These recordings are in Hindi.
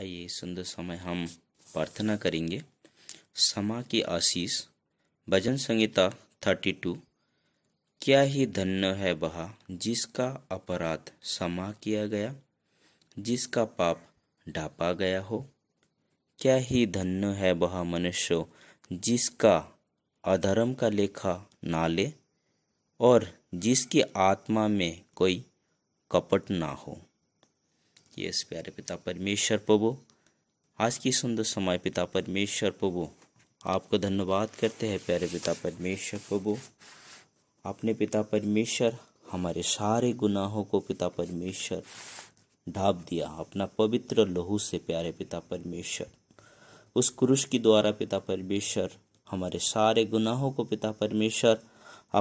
आइए सुंदर समय हम प्रार्थना करेंगे समा की आशीष भजन संहिता थर्टी टू क्या ही धन्य है वह जिसका अपराध समा किया गया जिसका पाप ढापा गया हो क्या ही धन्य है वह मनुष्य जिसका अधर्म का लेखा ना ले और जिसकी आत्मा में कोई कपट ना हो कि प्यारे पिता परमेश्वर प्रभु आज की सुंदर समय पिता परमेश्वर प्रभु आपको धन्यवाद करते हैं प्यारे पिता परमेश्वर प्रभु अपने पिता परमेश्वर हमारे सारे गुनाहों को पिता परमेश्वर ढाप दिया अपना पवित्र लहू से प्यारे पिता परमेश्वर उस क्रूश के द्वारा पिता परमेश्वर हमारे सारे गुनाहों को पिता परमेश्वर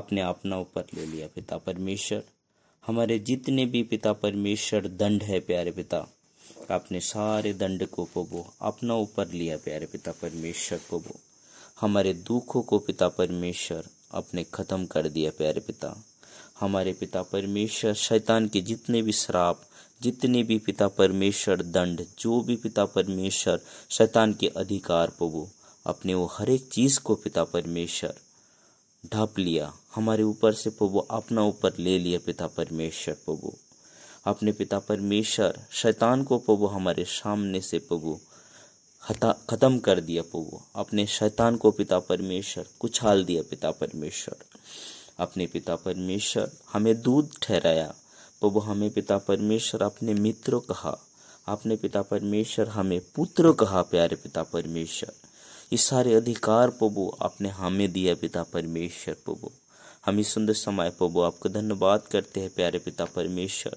अपने अपना ऊपर ले लिया पिता परमेश्वर हमारे जितने भी पिता परमेश्वर दंड है प्यारे पिता आपने सारे दंड को प्रभु अपना ऊपर लिया प्यारे पिता परमेश्वर प्रभु हमारे दुखों को पिता परमेश्वर अपने ख़त्म कर दिया प्यारे पिता हमारे पिता परमेश्वर शैतान के जितने भी श्राप जितने भी पिता परमेश्वर दंड जो भी पिता परमेश्वर शैतान के अधिकार प्रभु अपने वो हर एक चीज़ को पिता परमेश्वर ढप लिया हमारे ऊपर से प्रभु अपना ऊपर ले लिया पिता परमेश्वर प्रभु अपने पिता परमेश्वर शैतान को प्रभु हमारे सामने से प्रभु ख़त्म कर दिया प्रभु अपने शैतान को पिता परमेश्वर कुछाल दिया पिता परमेश्वर अपने पिता परमेश्वर हमें दूध ठहराया प्रभु हमें पिता परमेश्वर अपने मित्रों कहा अपने पिता परमेश्वर हमें पुत्र कहा प्यारे पिता परमेश्वर ये सारे अधिकार प्रभु आपने हमें दिया पिता परमेश्वर प्रभु हम इस सुंदर समय प्रभु आपको धन्यवाद करते हैं प्यारे पिता परमेश्वर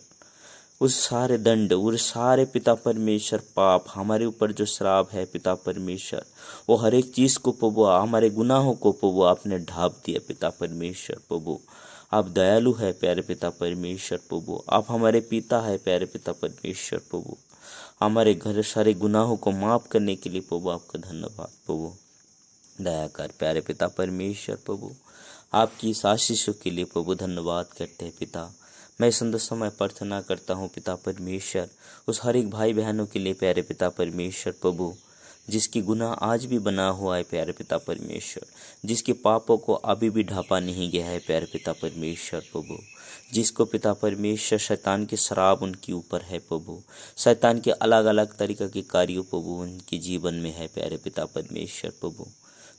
उस सारे दंड उस सारे पिता परमेश्वर पाप हमारे ऊपर जो श्राप है पिता परमेश्वर वो हर एक चीज़ को प्रभु हमारे गुनाहों को प्रभु आपने ढाप दिया पिता परमेश्वर प्रभु आप दयालु है प्यारे पिता परमेश्वर प्रभु आप हमारे पिता है प्यारे पिता परमेश्वर प्रभु हमारे घर सारे गुनाहों को माफ़ करने के लिए प्रभु आपका धन्यवाद प्रभु दया कर प्यारे पिता परमेश्वर प्रभु आपकी इस आशीषों के लिए प्रभु धन्यवाद करते हैं पिता मैं संद समय प्रार्थना करता हूँ पिता परमेश्वर उस हर एक भाई बहनों के लिए प्यारे पिता परमेश्वर प्रभु जिसकी गुनाह आज भी बना हुआ है प्यारे पिता परमेश्वर जिसके पापों को अभी भी ढापा नहीं गया है प्यारे पिता परमेश्वर प्रभु जिसको पिता परमेश्वर शैतान के शराब उनके ऊपर है प्रभु शैतान के अलग अलग तरीक़ा के कार्यों प्रभु उनके जीवन में है प्यारे पिता परमेश्वर प्रभु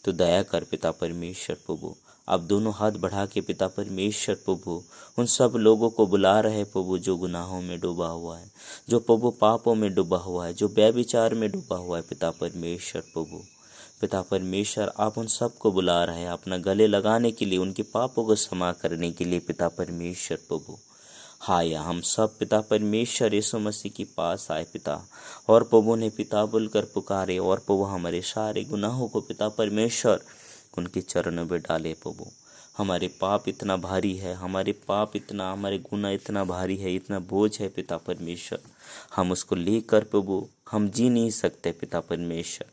तो दया कर पिता परमेश्वर प्रभु आप दोनों हाथ बढ़ा के पिता परमेश्वर प्रभु उन सब लोगों को बुला रहे प्रभु जो गुनाहों में डूबा हुआ है जो प्रभु पापों में डूबा हुआ है जो व्यभिचार में डूबा हुआ है पिता परमेश्वर प्रभु पिता परमेश्वर आप उन सबको बुला रहे हैं अपना गले लगाने के लिए उनके पापों को क्षमा करने के लिए पिता परमेश्वर प्रभु हाय हम सब पिता परमेश्वर यीशु मसीह के पास आए पिता और प्रभु ने पिता बोलकर पुकारे और प्रभु हमारे सारे गुनाहों को पिता परमेश्वर उनके चरणों में डाले प्रभु हमारे पाप इतना भारी है हमारे पाप इतना हमारे गुना इतना भारी है इतना बोझ है पिता परमेश्वर हम उसको लेकर प्रभु हम जी नहीं सकते पिता परमेश्वर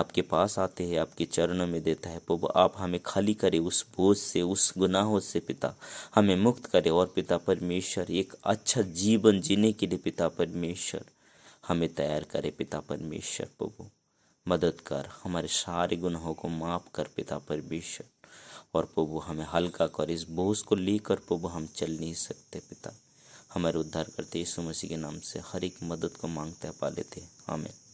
आपके पास आते हैं आपके चरणों में देता है प्रभु आप हमें खाली करें उस बोझ से उस गुनाहों से पिता हमें मुक्त करें और पिता परमेश्वर एक अच्छा जीवन जीने के लिए पिता परमेश्वर हमें तैयार करे पिता परमेश्वर प्रभु मदद कर हमारे सारे गुनाहों को माफ़ कर पिता परमेश्वर और प्रभु हमें हल्का कर इस बोझ को लेकर प्रभु हम चल नहीं सकते पिता हमारे उद्धार करते यीशु मसीह के नाम से हर एक मदद को मांगते पा लेते हमें